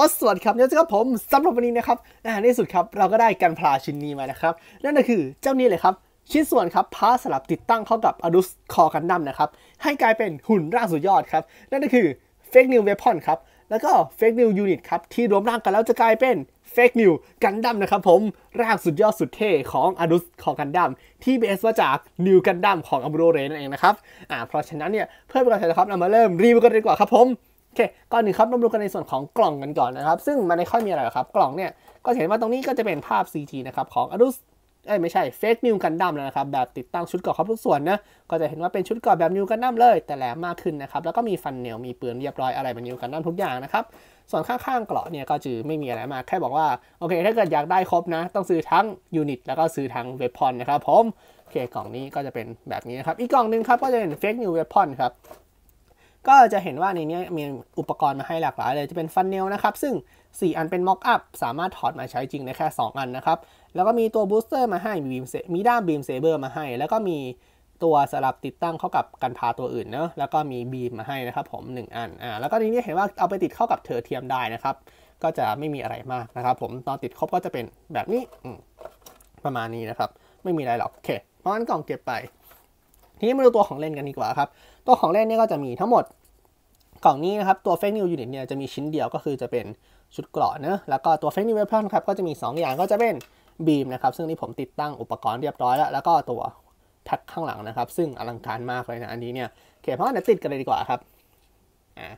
อสวัสดีครับเนี่ยครับผม สำหรับวันนี้นะครับในที่สุดครับเราก็ได้กันพลาชิ้นนี้มานะครับนั่นก็คือเจ้านี้เลยครับชิ้นส่วนครับพาสลับติดตั้งเข้ากับอดุสคอกันดั้มนะครับให้กลายเป็นหุ่นร่างสุดยอดครับนั่นก็คือเฟกนิวเวพอนครับแล้วก็เฟกนิวยูนิตครับที่รวมร่างกันแล้วจะกลายเป็นเฟกนิวกันดั้มนะครับผมร่างสุดยอดสุดเท่ของอดุสคอกันดั้มที่เบสมาจากนิวกันดั้มของอัมโรเรนั่นเองนะครับอ่าเพราะฉะนั้นเนี่ยเพื่อเป็นการในะครับเรามาเริ่มรีวิวกันดีกว่าครับผมคก่อนหนึ่งครับเราดูกันในส่วนของกล่องกันก่อนนะครับ ซึ่งมันไม่ค่อยมีอะไรครับกล่องเนี่ยก็เห็นว่าตรงนี้ก็จะเป็นภาพ c t นะครับของอรุสเอ้ไม่ใช่เฟกนิวกันดั้มแล้วนะครับแบบติดตั้งชุดเกาะครบทุกส่วนนะก็จะเห็นว่าเป็นชุดเกาะแบบนิวกันดั้มเลยแต่แหลมมากขึ้นนะครับแล้วก็มีฟันเหนียวมีปืนเรียบร้อยอะไรแบบนิวกันดั้มทุกอย่างนะครับส่วนข้างๆเกราะเนี่ยก็จะไม่มีอะไรมากแค่บอกว่าโอเคถ้าเกิดอยากได้ครบนะต้องซื้อทั้งยูนิตแล้วก็ซื้อทั้งเวพอนนะครับผมโอเคกล่องนี้ก็จะเป็นแบบนี้นะครับ อีกกล่องนึงครับก็จะเป็นเฟกนิวเวพอนครับก็จะเห็นว่าในนี้มีอุปกรณ์มาให้หลากหลายเลยจะเป็นฟันเนลนะครับ ซึ่ง 4 อันเป็นม็อกอัพสามารถถอดมาใช้จริงได้แค่ 2 อันนะครับแล้วก็มีตัวบูสเตอร์มาให้ มีมีด้ามบีมเซเบอร์มาให้ แล้วก็มีตัวสลับติดตั้งเข้ากับกันพาตัวอื่นเนาะแล้วก็มีบีมมาให้นะครับผม 1 อันอ่าแล้วก็นี้เห็นว่าเอาไปติดเข้ากับเธอเทียมได้นะครับ ก็จะไม่มีอะไรมากนะครับ ผมตอนติดครบก็จะเป็นแบบนี้ประมาณนี้นะครับ ไม่มีอะไรหรอกโอเคเพราะงั้นกล่องเก็บไป ทีนี้มาดูตัวของเล่นกันดีกว่าครับตัวของเล่นนี่ก็จะมีทั้งหมดกล่องนี้นะครับตัวเฟกนิวยูนิตเนี่ยจะมีชิ้นเดียวก็คือจะเป็นชุดเกราะนะแล้วก็ตัวเฟกนิวเวพ a p o n ครับก็จะมี 2 อย่างก็จะเป็นบีมนะครับซึ่งที่ผมติดตั้งอุปกรณ์เรียบร้อยแล้ว แล้วก็ตัวแพ็คข้างหลังนะครับ ซึ่งอลังการมากเลยนะ อันนี้เนี่ยโอเคเพราะว่าเียติดกันเลยดีกว่าครับอ่า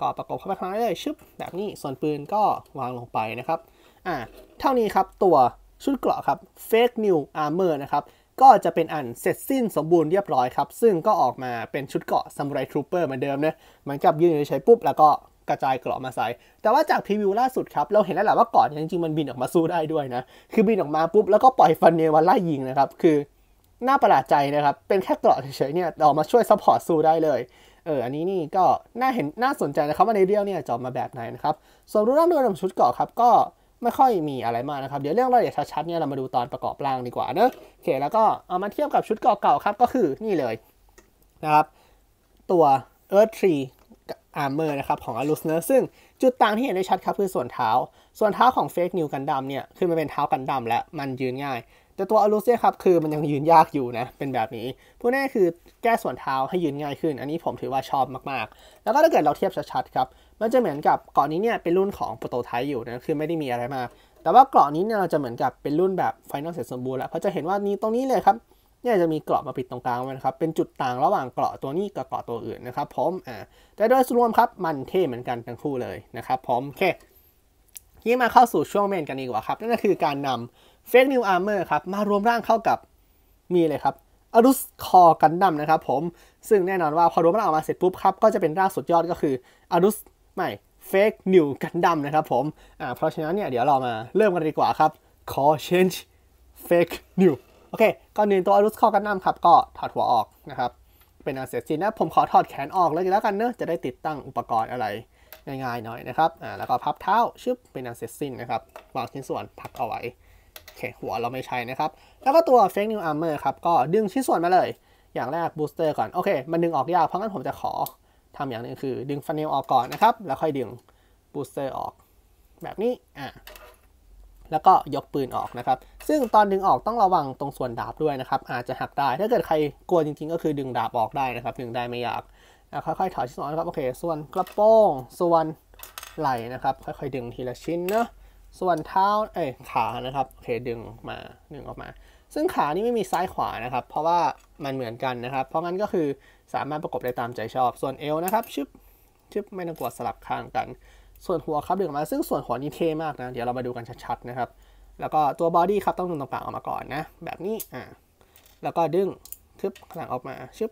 ก็ประกบเข้าไปข้างในเลยชึบแบบนี้ส่วนปืนก็วางลงไปนะครับอ่าเท่านี้ครับตัว ชุดเกราะครับเฟกนิวอาร์เมอร์นะครับก็จะเป็นอันเสร็จสิ้นสมบูรณ์เรียบร้อยครับซึ่งก็ออกมาเป็นชุดเกาะซัมไรทรูเปอร์เหมือนเดิมนะเหมือนกับยืน่ใช้ปุ๊บแล้วก็กระจายเกราะมาใส่แต่ว่าจากพรีวิวล่าสุดครับ เราเห็นแล้วแหละว่านกริงจริงๆมันบินออกมาสู้ได้ด้วยนะ คือบินออกมาปุ๊บแล้วก็ปล่อยฟันเนวัาไล่ยิงนะครับ คือน่าประหลาดใจนะครับ เป็นแค่เกราะเฉยๆเนี่ยออกมาช่วยซัพพอร์ตสู้ได้เลยเอออันนี้นี่ก็น่าเห็นน่าสนใจนะครับว่าในเรียวเนี่ยจะออกมาแบบไหนนะครับส่วนรูปร่างโดยรวมชุดเกราะครับก็ไม่ค่อยมีอะไรมากนะครับ เดี๋ยวเรื่องรายละเอียดชัดๆเนี่ยเรามาดูตอนประกอบร่างดีกว่าเนอะโอเค แล้วก็เอามาเทียบกับชุดเก่าๆครับ ก็คือนี่เลยนะครับตัว Earth Tree Armor นะครับของ Alus เนอะซึ่งจุดต่างที่เห็นได้ชัดครับคือส่วนเท้า ส่วนเท้าของ Fake New กันดมเนี่ยคือมันเป็นเท้ากันดำและมันยืนง่ายแต่ตัวอลูเซียครับ คือมันยังยืนยากอยู่นะ เป็นแบบนี้ ผูแน่คือแก้ส่วนเท้าให้ยืนง่ายขึ้น อันนี้ผมถือว่าชอบมากๆ แล้วก็ถ้าเกิดเราเทียบชัดๆครับ มันจะเหมือนกับเกาะนี้เนี่ยเป็นรุ่นของโปรโตไทป์อยู่นะ คือไม่ได้มีอะไรมาก แต่ว่าเกาะนี้เนี่ยเราจะเหมือนกับเป็นรุ่นแบบไฟนอลเสร็จสมบูรณ์แล้ว เพราะจะเห็นว่านี้ตรงนี้เลยครับเนี่ยจะมีเกาะมาปิดตรงกลางไว้นะครับ เป็นจุดต่างระหว่างเกาะตัวนี้กับเกาะตัวอื่นนะครับผมอ่า แต่โดยรวมครับมันเท่เหมือนกันทั้งคู่เลยนะครับผมโอเคที่มาเข้าสู่ช่วงเมนกันดีกว่าครับนั่นก็คือการนำเฟกนิวอาร์เมอร์ครับ มารวมร่างเข้ากับมีเลยครับอรุสคอ กันดั้มนะครับผม ซึ่งแน่นอนว่าพอรวมร่างออกมาเสร็จปุ๊บครับ ก็จะเป็นร่างสุดยอดก็คืออรุสไม่เฟกนิวกันดั้มนะครับผมอ่าเพราะฉะนั้นเนี่ยเดี๋ยวเรามาเริ่มกันดีกว่าครับขอเชนจ์เฟกนิวโอเค ก่อนหนึ่งตัวอรุสคอกันดั้มครับ ก็ถอดหัวออกนะครับ เป็นอาเส็จินนะ ผมขอถอดแขนออกเลยแล้วกันเนอะจะได้ติดตั้งอุปกรณ์อะไรง่ายๆหน่อยนะครับอ่าแล้วก็พับเท้าชึบเป็นอาเส็จินนะครับวางชิ้นส่วนพักเอาไว้เคหัวเราไม่ใช้นะครับ แล้วก็ตัว Fake New Armor ครับ ก็ดึงชิ้นส่วนมาเลย อย่างแรกบูสเตอร์ก่อน โอเค มันดึงออกยาก เพราะงั้นผมจะขอทำอย่างนึงคือดึงฟันเนลออกก่อนนะครับ แล้วค่อยดึงบูสเตอร์ออกแบบนี้อ่ะแล้วก็ยกปืนออกนะครับ ซึ่งตอนดึงออกต้องระวังตรงส่วนดาบด้วยนะครับ อาจจะหักได้ถ้าเกิดใครกลัวจริงๆ ก็คือดึงดาบออกได้นะครับดึงได้ไม่ยากค่อยๆถอยชิ้นส่วนนะครับโอเคส่วนกระโปรงส่วนไหล่นะครับค่อยๆดึงทีละชิ้นเนาะส่วนเท้าเอ้ขานะครับโอเคดึงมาดึงออกมา ซึ่งขานี่ไม่มีซ้ายขวานะครับ เพราะว่ามันเหมือนกันนะครับ เพราะงั้นก็คือสามารถประกบได้ตามใจชอบส่วนเอวนะครับชึบชึบไม่ต้องกลัวสลับข้างกันส่วนหัวครับดึงออกมาซึ่งส่วนหัวนี่เท่มากนะเดี๋ยวเรามาดูกันชัดๆนะครับ แล้วก็ตัวบอดี้ครับต้องดึงตรงปากออกมาก่อนนะแบบนี้อ่าแล้วก็ดึงทึบขหลังออกมาชึบ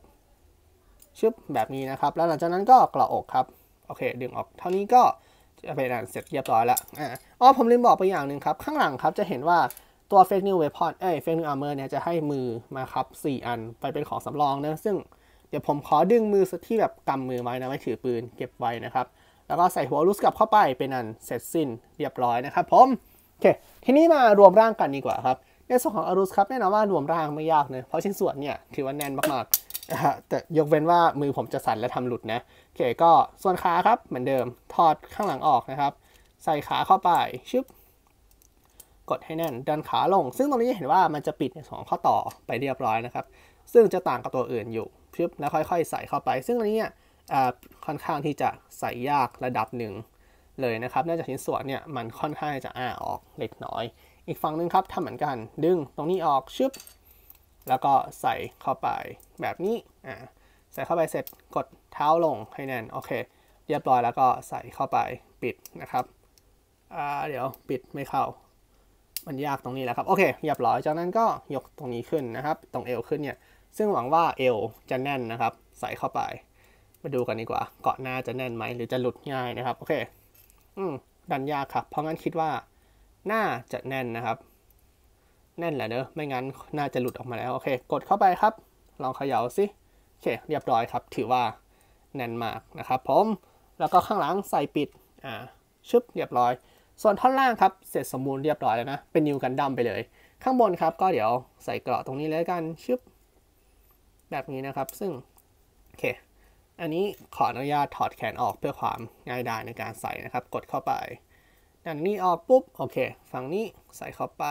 ชึบแบบนี้นะครับ แล้วหลังจากนั้นก็กรออกครับโอเคดึงออกเท่านี้ก็จะไปนัันเสร็จเรียบร้อยแล้วอ๋อผมลืมบอกไปอย่างหนึ่งครับ ข้างหลังครับจะเห็นว่าตัว Fake New Weapon เอ้ย Fake New Armor เนี่ยจะให้มือมาครับ4อันไปเป็นของสำรองนะซึ่งเดี๋ยวผมขอดึงมือสักที่แบบกำมือไว้นะไม่ถือปืนเก็บไว้นะครับ แล้วก็ใส่หัวรูสกับเข้าไปเป็นอันเสร็จสิ้นเรียบร้อยนะครับผมโอเค ทีนี้มารวมร่างกันดีกว่าครับในส่วนของอารุสครับแน่นอนว่ารวมร่างไม่ยากเนะเพราะชิ้นส่วนเนี่ยถือว่าแน่นมากๆแต่ยกเว้นว่ามือผมจะสั่นและทำหลุดนะโอเคก็ส่วนขาครับเหมือนเดิมถอดข้างหลังออกนะครับ ใส่ขาเข้าไปชึบกดให้แน่น ดันขาลงซึ่งตรงนี้เห็นว่ามันจะปิดในสองข้อต่อไปเรียบร้อยนะครับ ซึ่งจะต่างกับตัวอื่นอยู่ชึบแล้วค่อยๆ ใส่เข้าไป ซึ่งตรงนี้ค่อนข้างที่จะใส่ยากระดับหนึ่งเลยนะครับเนื่องจากชิ้นส่วนเนี่ยมันค่อนข้างจะอ้าออกเล็กน้อย อีกฝั่งนึงครับทำเหมือนกัน ดึงตรงนี้ออกชึบแล้วก็ใส่เข้าไปแบบนี้อ่าใส่เข้าไปเสร็จกดเท้าลงให้แน่นโอเคเรียบร้อยแล้วก็ใส่เข้าไปปิดนะครับอ่าเดี๋ยวปิดไม่เข้ามันยากตรงนี้แหละครับโอเคเรียบร้อยจากนั้นก็ยกตรงนี้ขึ้นนะครับ ตรงเอวขึ้นเนี่ย ซึ่งหวังว่าเอวจะแน่นนะครับ ใส่เข้าไป มาดูกันดีกว่า เกาะหน้าจะแน่นไหมหรือจะหลุดง่ายนะครับโอเคอืมดันยากครับเพราะงั้นคิดว่า หน้าจะแน่นนะครับแน่นแหละเนอะไม่งั้นน่าจะหลุดออกมาแล้ว โอเค กดเข้าไปครับ ลองเขย่าสิโอเค เรียบร้อยครับ ถือว่าแน่นมากนะครับผม แล้วก็ข้างหลังใส่ปิด อ่า ชึบ เรียบร้อย ส่วนท่อนล่างครับ เสร็จสมบูรณ์เรียบร้อยแล้วนะ เป็นนิวกันดั้มไปเลย ข้างบนครับก็เดี๋ยวใส่เกราะตรงนี้เลยกัน ชึบ แบบนี้นะครับ ซึ่ง โอเค อันนี้ขออนุญาตถอดแขนออกเพื่อความง่ายดายในการใส่นะครับ กดเข้าไป ดันนี้ออกปุ๊บ โอเค ฝั่งนี้ใส่เข้าไป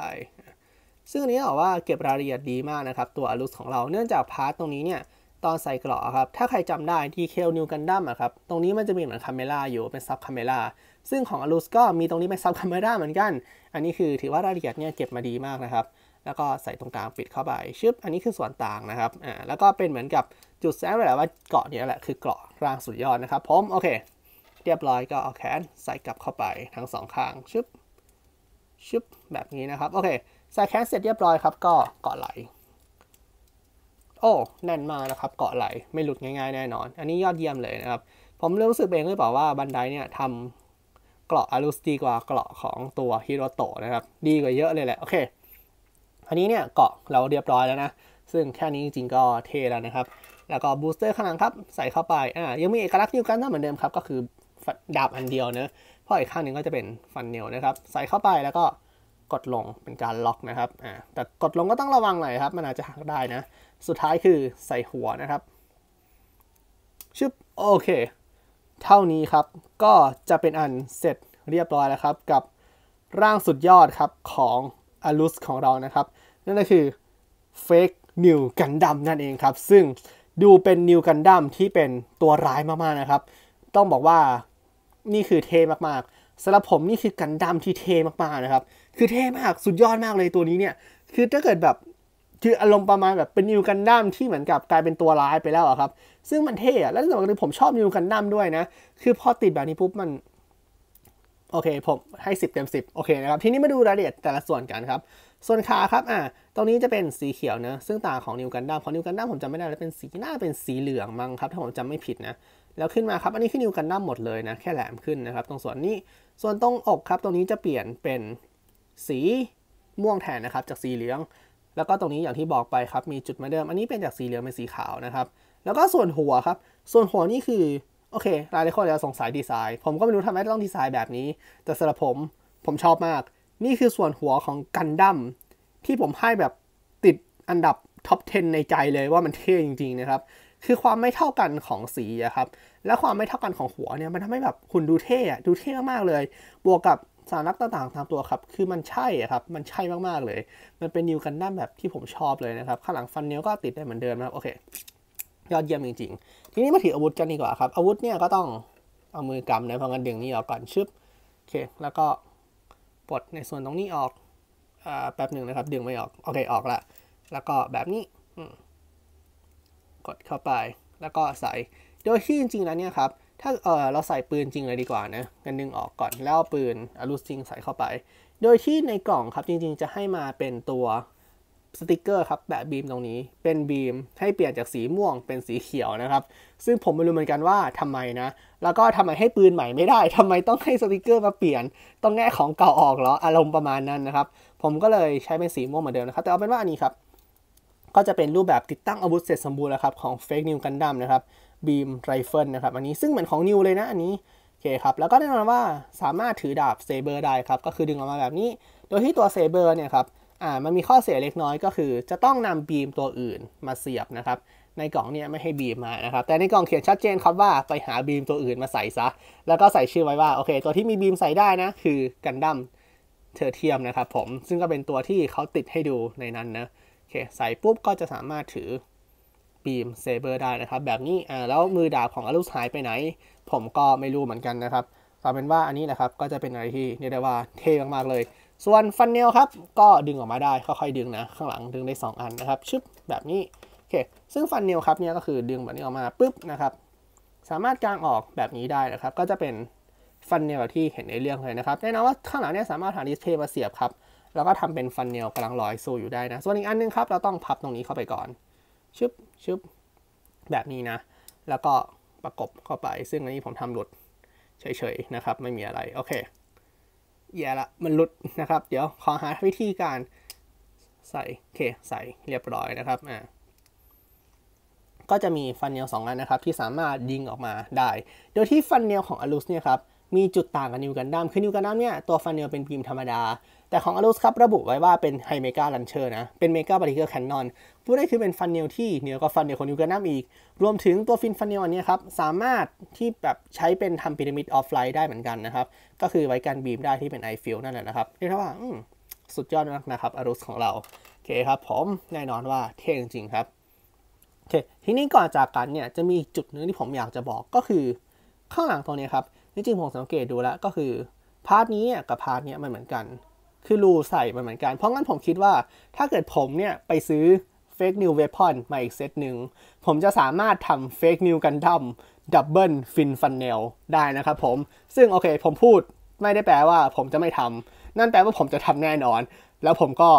ซึ่งอันนี้บอกว่าเก็บรายละเอียดดีมากนะครับ ตัวอลรุสของเราเนื่องจากพาร์ตตรงนี้เนี่ย ตอนใส่เกราะครับ ถ้าใครจำได้ที่เคลนิวกันดั้มครับ ตรงนี้มันจะมีเหมือนคาเมล่าอยู่เป็นซับคาเมล่าซึ่งของอลรุสก็มีตรงนี้เป็นซับคาเมล่าเหมือนกัน อันนี้คือถือว่ารายละเอียดเนี่ยเก็บมาดีมากนะครับ แล้วก็ใส่ตรงกลางปิดเข้าไปชึบอันนี้คือส่วนต่างนะครับอ่าแล้วก็เป็นเหมือนกับจุดแซงและว่าเกาะนี้แหละคือเกาะร่างสุดยอดนะครับผมโอเค เรียบร้อยก็เอาแขนใส่กลับเข้าไปทั้งสองข้างชึบชึบแบบนี้นะครับโอเคใส่แคสเสร็จเรียบร้อยครับก็เกาะไหล โอ้แน่นมากนะครับ เกาะไหลไม่หลุดง่ายๆแน่นอนอันนี้ยอดเยี่ยมเลยนะครับ ผมเริ่มรู้สึกเองหรือเปล่าว่าบันไดเนี่ยทำเกราะอารุสดีกว่าเกราะของตัวฮิโรโตะนะครับดีกว่าเยอะเลยแหละโอเคอันนี้เนี่ยเกาะเราเรียบร้อยแล้วนะซึ่งแค่นี้จริงๆก็เทแล้วนะครับแล้วก็บูสเตอร์ข้างหลังครับ ใส่เข้าไปอ่ายังมีเอกลักษณ์นิ่กันเหมือนเดิมครับก็คือดาบอันเดียวเนะเพราะอีกข้างหนึ่งก็จะเป็นฟันเนลนะครับ ใส่เข้าไปแล้วก็กดลงเป็นการล็อกนะครับ อ่า แต่กดลงก็ต้องระวังหน่อยครับ มันอาจจะหักได้นะ สุดท้ายคือใส่หัวนะครับ ชึบโอเค เท่านี้ครับ ก็จะเป็นอันเสร็จเรียบร้อยแล้วครับ กับร่างสุดยอดครับของอาลุสของเรานะครับ นั่นก็คือ Fake New Gundam นั่นเองครับ ซึ่งดูเป็น New g u n d ั m ที่เป็นตัวร้ายมากๆนะครับ ต้องบอกว่านี่คือเท่มากๆสำหรับผมนี่คือกันดั้มที่เท่มากๆนะครับ คือเท่มากสุดยอดมากเลยตัวนี้เนี่ย คือถ้าเกิดแบบ คืออารมณ์ประมาณแบบเป็นนิวกันดั้มที่เหมือนกับกลายเป็นตัวร้ายไปแล้วอะครับ ซึ่งมันเท่อะแล้วสำหรับผมชอบนิวกันดั้มด้วยนะ คือพอติดแบบนี้ปุ๊บมันโอเคผมให้ 10 เต็ม 10 โอเคนะครับ ทีนี้มาดูรายละเอียดแต่ละส่วนกันครับส่วนขาครับ อ่า ตรงนี้จะเป็นสีเขียวนะซึ่งต่างของนิวกันดั้มของนิวกันดั้มผมจำไม่ได้แล้วเป็นสีหน้าเป็นสีเหลืองมั้งครับถ้าผมจำไม่ผิดนะ แล้วขึ้นมาครับ อันนี้ขึ้นนิวกันดั้มหมดเลยนะ แค่แหลมขึ้นนะครับ ตรงส่วนนี้ ส่วนตรงอกครับ ตรงนี้จะเปลี่ยนเป็นสีม่วงแทนนะครับจากสีเหลือง แล้วก็ตรงนี้อย่างที่บอกไปครับ มีจุดมาเดิม อันนี้เป็นจากสีเหลืองเป็นสีขาวนะครับ แล้วก็ส่วนหัวครับ ส่วนหัวนี่คือ โอเคหลายะเอาจจะสงสัยดีไซน์ ผมก็ไม่รู้ทำไมต้องดีไซน์แบบนี้ แต่สำหรับผมผมชอบมากนี่คือส่วนหัวของกันดั้มที่ผมให้แบบติดอันดับท็อป 10 ในใจเลยว่ามันเท่จริง ๆนะครับ คือความไม่เท่ากันของสีอะครับและความไม่เท่ากันของหัวเนี่ยมันทำให้แบบคุณดูเท่อะดูเท่มากๆเลย บวกกับสารลักต่างๆตามตัวครับ คือมันใช่อะครับมันใช่มากๆเลย มันเป็นนิวกันดั้มแบบที่ผมชอบเลยนะครับข้างหลังฟันเนี้ยก็ติดได้เหมือนเดิมนะครับโอเคยอดเยี่ยมจริง ๆ ทีนี้มาถืออาวุธกันดีกว่าครับอาวุธเนี่ยก็ต้องเอามือกำนะเพราะงั้นดึงนี้ออกก่อนชึบโอเค แล้วก็ปลดในส่วนตรงนี้ออกอแป๊บหนึ่งนะครับดึงไม่ออกโอเคออกละ แล้วก็แบบนี้ กดเข้าไป แล้วก็ใส่โดยที่จริงๆแล้วเนี่ยครับ ถ้าเออเราใส่ปืนจริงเลยดีกว่านะกันดึงออกก่อน แล้วปืนอลูซิงใส่เข้าไป โดยที่ในกล่องครับจริงๆจะให้มาเป็นตัวสติกเกอร์ครับแปะบีมตรงนี้เป็นบีมให้เปลี่ยนจากสีม่วงเป็นสีเขียวนะครับซึ่งผมไม่รู้เหมือนกันว่าทำไมนะ แล้วก็ทำไมให้ปืนใหม่ ไม่ได้ ทำไมต้องให้สติกเกอร์มาเปลี่ยนต้องแง่ของเก่าออกเหรออารมณ์ประมาณนั้นนะครับ ผมก็เลยใช้เป็นสีม่วงเหมือนเดิมนะครับแต่เอาเป็นว่าอันนี้ครับก็จะเป็นรูปแบบติดตั้งอาวุธเสร็จสมบูรณ์แล้วครับของเฟกนิว w ันดั้มนะครับบีมไรเฟิลนะครับอันนี้ซึ่งเหมือนของนิวเลยนะอันนี้โอเคครับแล้วก็แน่นอนว่าสามารถถือดาบเซเบอร์ได้ครับก็คือดึงออกมาแบบนี้ โดยที่ตัวเซเบอร์เนี่ยครับอ่ามันมีข้อเสียเล็กน้อยก็คือจะต้องนำบีมตัวอื่นมาเสียบนะครับ ในกล่องเนี่ยไม่ให้บีมมานะครับ แต่ในกล่องเขียนชัดเจนครับว่าไปหาบีมตัวอื่นมาใส่ซะ แล้วก็ใส่ชื่อไว้ว่า โอเค ตัวที่มีบีมใส่ได้นะ คือกันดั้มเทอร์เทียมนะครับผม ซึ่งก็เป็นตัวที่เขาติดให้ดูในนั้นนะโอเคใส่ปุ๊บก็จะสามารถถือบีมเซเบอร์ได้นะครับแบบนี้อ่าแล้วมือดาบของอารุสหายไปไหน ผมก็ไม่รู้เหมือนกันนะครับกลายเป็นว่าอันนี้นะครับก็จะเป็นอะไรที่เรียกได้ว่าเท่มากๆเลยส่วนฟันเนลครับก็ดึงออกมาได้ค่อยๆดึงนะข้างหลังดึงได้ 2 อันนะครับชึบแบบนี้โอเคซึ่งฟันเนลครับเนี่ยก็คือดึงแบบนี้ออกมาปุ๊บนะครับ สามารถกางออกแบบนี้ได้นะครับ ก็จะเป็นฟันเนลที่เห็นในเรื่องเลยนะครับแน่นอนว่าข้างหลังเนี่ยสามารถหาดิสเพย์มาเสียบครับแล้วก็ทำเป็นฟันเนลกำลังลอยสู้อยู่ได้นะส่วนอีกอันนึงครับเราต้องพับตรงนี้เข้าไปก่อนชึบชึบแบบนี้นะ แล้วก็ประกบเข้าไป ซึ่งอันนี้ผมทำหลุดเฉยๆนะครับ ไม่มีอะไรโอเคแย่ละ มันหลุดนะครับ เดี๋ยวขอหาวิธีการใส่ โอเค ใส่เรียบร้อยนะครับอ่าก็จะมีฟันเนียลสองอันนะครับ ที่สามารถยิงออกมาได้ โดยที่ฟันเนียลของอลูสเนี่ยครับมีจุดต่างกับนิวกันดั้มคือนิวกันดั้มเนี่ย ตัวฟันเนลเป็นพิมพ์ธรรมดา แต่ของอารูสครับระบุไว้ว่าเป็นไฮเมกาลันเชอร์นะเป็นเมกาบาริเกอร์แคนนอนพูดได้คือเป็นฟันเนลที่เหนือกว่าฟันเนลของนิวกันดั้มอีก รวมถึงตัวฟินฟันเนลอันนี้ครับ สามารถที่แบบใช้เป็นทำพีระมิดออฟไลน์ได้เหมือนกันนะครับ ก็คือไว้การบีมได้ที่เป็นไอฟิลนั่นแหละนะครับเรียกว่าสุดยอดมากนะครับอารูสของเราโอเคครับผมแน่นอนว่าเท่จริงครับโอเคทีนี้ก่อนจากกันเนี่ยจะมีจุดหนึ่งที่ผมอยากจะบอกก็คือข้างหลังตรงนี้ครับี่จริงผมสังเกตดูแล้วก็คือ พาร์ทนี้กับพาร์ทนี้มันเหมือนกัน คือรูใส่มันเหมือนกันเพราะงั้นผมคิดว่าถ้าเกิดผมเนี่ยไปซื้อเฟกนิวเวพอนมาอีกเซตหนึ่งผมจะสามารถทำฟกนิวก w g ดั้มดับเบิลฟินฟันเนลได้นะครับผม ซึ่งโอเคผมพูดไม่ได้แปลว่าผมจะไม่ทำนั่นแปลว่าผมจะทำแน่นอน แล้วผมก็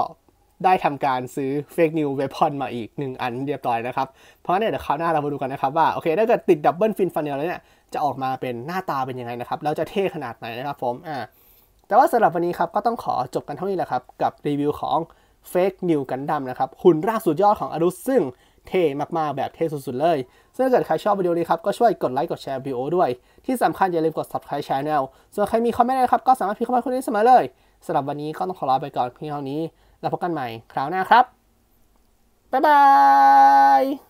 ได้ทำการซื้อเฟกนิวเวพอนมาอีกหนึ่งอันเรียบร้อยนะครับ เพราะเนี่ยเดี๋ยวคราวหน้าเรามาดูกันนะครับว่าโอเคถ้าเกิดติดดับเบิลฟินฟันเนลแล้วเนี่ยจะออกมาเป็นหน้าตาเป็นยังไงนะครับ แล้วจะเท่ขนาดไหนนะครับผม อ่า แต่ว่าสำหรับวันนี้ครับ ก็ต้องขอจบกันเท่านี้แหละครับ กับรีวิวของเฟกนิวกันดัมนะครับหุ่นร่างสุดยอดของอารุซึ่งเท่มากๆแบบเท่สุดๆเลย ซึ่งถ้าเกิดใครชอบวิดีโอนี้ครับ ก็ช่วยกดไลค์กดแชร์วิดีโอด้วยที่สำคัญอย่าลืมกด subscribe channel ส่วนใครมีคอมเมนต์นะครับก็สามารถพิมพ์เข้ามาคุณได้เสมอเลยสำหรับวันนี้ก็ต้องขอลาไปก่อนเพียงเท่านี้แล้วพบกันใหม่คราวหน้าครับ บ๊ายบาย